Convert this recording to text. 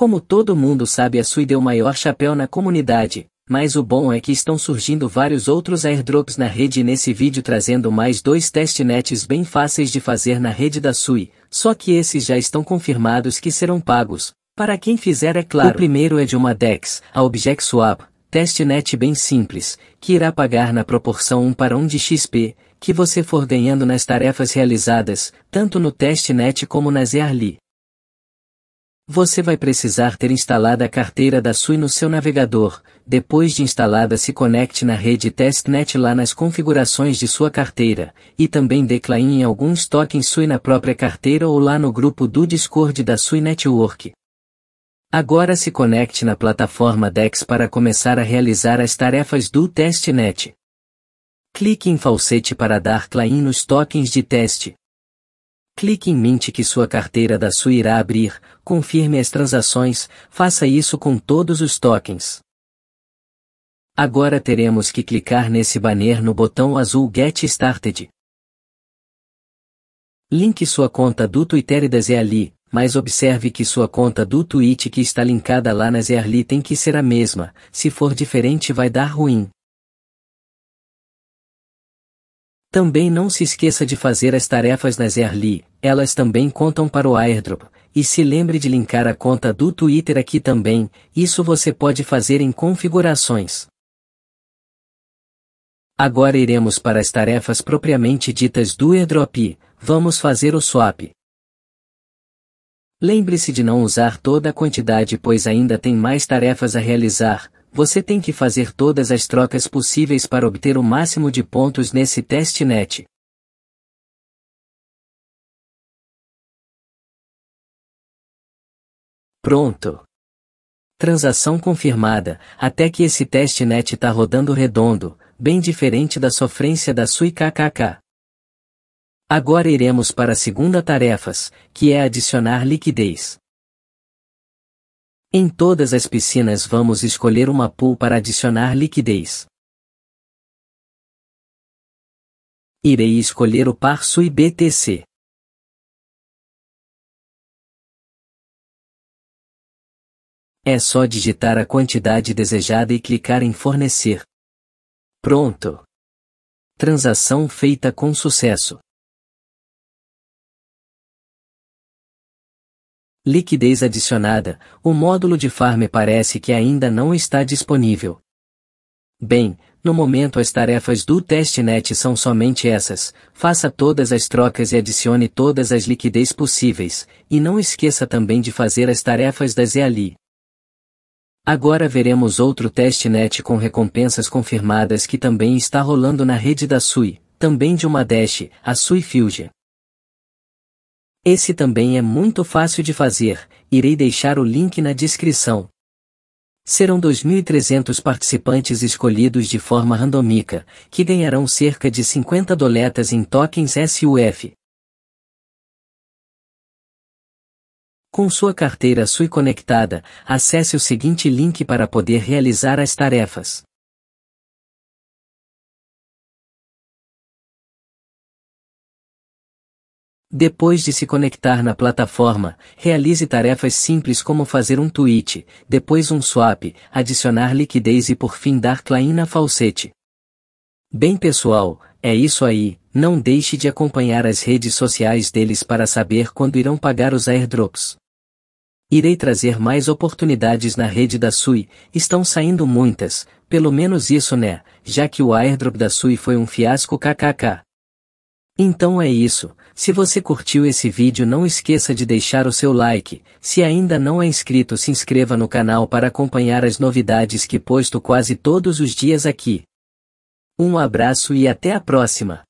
Como todo mundo sabe a Sui deu maior chapéu na comunidade, mas o bom é que estão surgindo vários outros airdrops na rede nesse vídeo trazendo mais dois testnets bem fáceis de fazer na rede da Sui, só que esses já estão confirmados que serão pagos, para quem fizer é claro. O primeiro é de uma DEX, a Object Swap, testnet bem simples, que irá pagar na proporção 1 para 1 de XP, que você for ganhando nas tarefas realizadas, tanto no testnet como nas Early, você vai precisar ter instalada a carteira da SUI no seu navegador. Depois de instalada, se conecte na rede testnet lá nas configurações de sua carteira, e também decline em alguns tokens SUI na própria carteira ou lá no grupo do Discord da SUI Network. Agora se conecte na plataforma DEX para começar a realizar as tarefas do testnet. Clique em falsete para dar claim nos tokens de teste clique em mente que sua carteira da sua irá abrir, confirme as transações, faça isso com todos os tokens. Agora teremos que clicar nesse banner no botão azul Get Started. Link sua conta do Twiteridas é ali, mas observe que sua conta do Twitch que está linkada lá na Zerli tem que ser a mesma, se for diferente vai dar ruim. Também não se esqueça de fazer as tarefas na Zerli, elas também contam para o airdrop, e se lembre de linkar a conta do Twitter aqui também, isso você pode fazer em configurações. Agora iremos para as tarefas propriamente ditas do airdrop, vamos fazer o swap. Lembre-se de não usar toda a quantidade pois ainda tem mais tarefas a realizar, você tem que fazer todas as trocas possíveis para obter o máximo de pontos nesse testnet. Pronto. Transação confirmada, até que esse teste net tá rodando redondo, bem diferente da sofrência da sui kkk. Agora iremos para a segunda tarefas, que é adicionar liquidez. Em todas as piscinas vamos escolher uma pool para adicionar liquidez. Irei escolher o par sui BTC. É só digitar a quantidade desejada e clicar em fornecer. Pronto! Transação feita com sucesso. Liquidez adicionada, o módulo de farm parece que ainda não está disponível. Bem, no momento as tarefas do testnet são somente essas, faça todas as trocas e adicione todas as liquidez possíveis, e não esqueça também de fazer as tarefas das EALI. Agora veremos outro teste net com recompensas confirmadas que também está rolando na rede da Sui, também de uma Dash, a Sui Fusion. Esse também é muito fácil de fazer, irei deixar o link na descrição. Serão 2.300 participantes escolhidos de forma randomica que ganharão cerca de 50 doletas em tokens SUF, Com sua carteira SUI conectada, acesse o seguinte link para poder realizar as tarefas. Depois de se conectar na plataforma, realize tarefas simples como fazer um tweet, depois um swap, adicionar liquidez e por fim dar claim na falsete. Bem pessoal, é isso aí, não deixe de acompanhar as redes sociais deles para saber quando irão pagar os airdrops. Irei trazer mais oportunidades na rede da SUI, estão saindo muitas, pelo menos isso né, já que o airdrop da SUI foi um fiasco kkk. Então é isso, se você curtiu esse vídeo não esqueça de deixar o seu like, se ainda não é inscrito se inscreva no canal para acompanhar as novidades que posto quase todos os dias aqui. Um abraço e até a próxima!